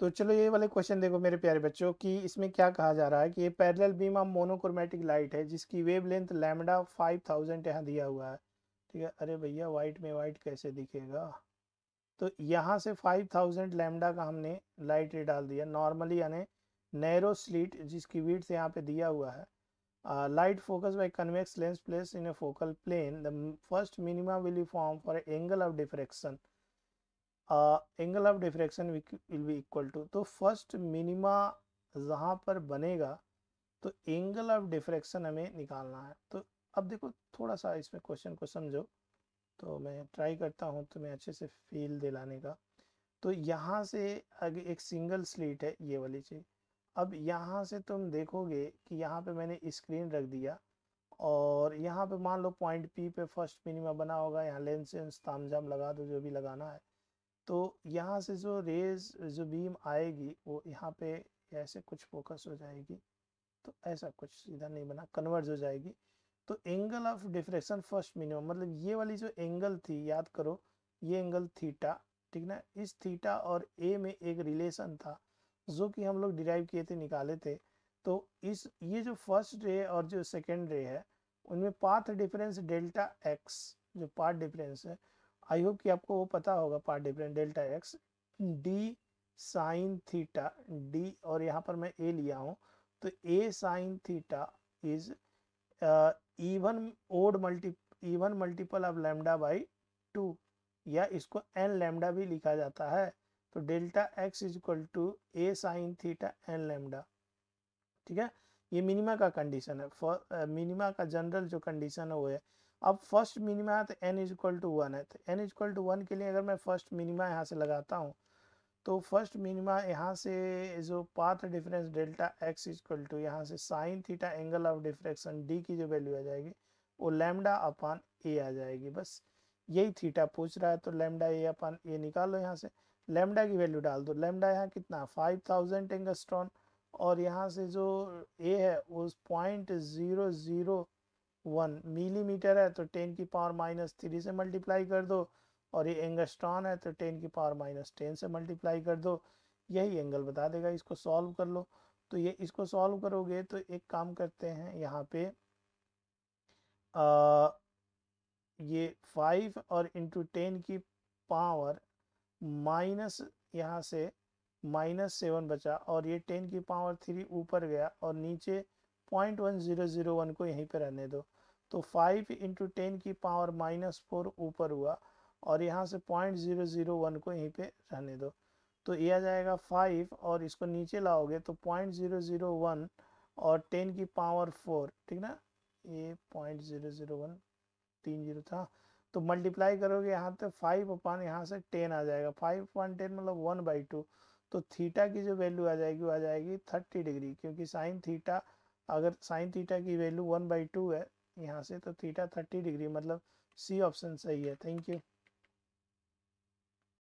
तो चलो ये वाले क्वेश्चन देखो मेरे प्यारे बच्चों कि इसमें क्या कहा जा रहा है कि ये parallel beam of monochromatic light है जिसकी wavelength lambda lambda five thousand यहाँ दिया हुआ है ठीक है अरे भैया वाइट में वाइट कैसे दिखेगा तो यहाँ से फाइव थाउजेंड लैमडा का हमने लाइट रे डाल दिया नॉर्मली यानी नैरो स्लीट जिसकी वीट से यहाँ पे दिया हुआ है light focus by convex lens place in a focal plane the first minima will form for angle of diffraction uh, angle of diffraction will be equal to तो first minima जहाँ पर बनेगा तो एंगल ऑफ डिफ्रैक्शन हमें निकालना है तो अब देखो थोड़ा सा इसमें क्वेश्चन को समझो तो मैं ट्राई करता हूँ तुम्हें अच्छे से फील दिलाने का तो यहाँ से अगर एक सिंगल स्लीट है ये वाली चीज़ अब यहाँ से तुम देखोगे कि यहाँ पे मैंने स्क्रीन रख दिया और यहाँ पे मान लो पॉइंट पी पे फर्स्ट मिनिमा बना होगा यहाँ लेंस ताम जाम लगा दो जो भी लगाना है तो यहाँ से जो रेज जो बीम आएगी वो यहाँ पे ऐसे कुछ फोकस हो जाएगी तो ऐसा कुछ सीधा नहीं बना कन्वर्ज हो जाएगी तो angle of diffraction first minimum मतलब ये वाली जो एंगल थी याद करो ये एंगल थीटा ठीक ना इस थीटा और ए में एक रिलेशन था जो कि हम लोग डिराइव किए थे निकाले थे तो इस ये जो फर्स्ट रे और जो सेकेंड रे है उनमें पाथ डिफरेंस डेल्टा एक्स जो पाथ डिफरेंस है आई होप कि आपको वो पता होगा part different delta X D sine theta D और यहाँ पर मैं ए लिया हूँ तो A sine theta is even odd multi even multiple of lambda by two या इसको एन लैम्डा भी लिखा जाता है तो delta X is equal to A sine theta N lambda ठीक है ये मिनिमा का कंडीशन है फॉर मिनिमा का जनरल जो कंडीशन है वो है अब फर्स्ट मिनिमा है तो N is equal to one है तो N is equal to one के लिए अगर मैं फर्स्ट मिनिमा यहाँ से लगाता हूँ तो फर्स्ट मिनिमा यहाँ से जो path difference delta X is equal to यहाँ से sine theta angle of diffraction D की जो वैल्यू आ जाएगी वो लेमडा अपान ए आ जाएगी बस यही थीटा पूछ रहा है तो लेमडा ए अपान ए निकालो यहाँ से लेमडा की वैल्यू डाल दो लेमडा यहाँ कितना फाइव थाउजेंड एंगस्ट्रॉन और यहाँ से जो ए है वो point zero zero one millimetre है तो टेन की पावर माइनस थ्री से मल्टीप्लाई कर दो और ये एंगस्ट्रॉन है तो टेन की पावर माइनस टेन से मल्टीप्लाई कर दो यही एंगल बता देगा इसको सॉल्व कर लो तो ये इसको सॉल्व करोगे तो एक काम करते हैं यहाँ पे आ, ये फाइव और इंटू टेन की पावर माइनस यहाँ से माइनस सेवन बचा और ये टेन की पावर थ्री ऊपर गया और नीचे point one zero zero one को यहीं पर रहने दो तो फाइव इंटू टेन की पावर माइनस फोर ऊपर हुआ और यहाँ से पॉइंट ज़ीरो ज़ीरो वन को यहीं पे रहने दो तो ये आ जाएगा फाइव और इसको नीचे लाओगे तो पॉइंट ज़ीरो ज़ीरो वन और टेन की पावर फोर ठीक ना ये पॉइंट ज़ीरो ज़ीरो वन तीन जीरो था तो मल्टीप्लाई करोगे यहाँ तो फाइव अपान यहाँ से टेन आ जाएगा फाइव अपन टेन मतलब वन बाई टू तो थीटा की जो वैल्यू आ जाएगी वो आ जाएगी थर्टी डिग्री क्योंकि साइन थीटा अगर साइन थीटा की वैल्यू वन बाई टू है यहाँ से तो थीटा थर्टी डिग्री मतलब सी ऑप्शन सही है थैंक यू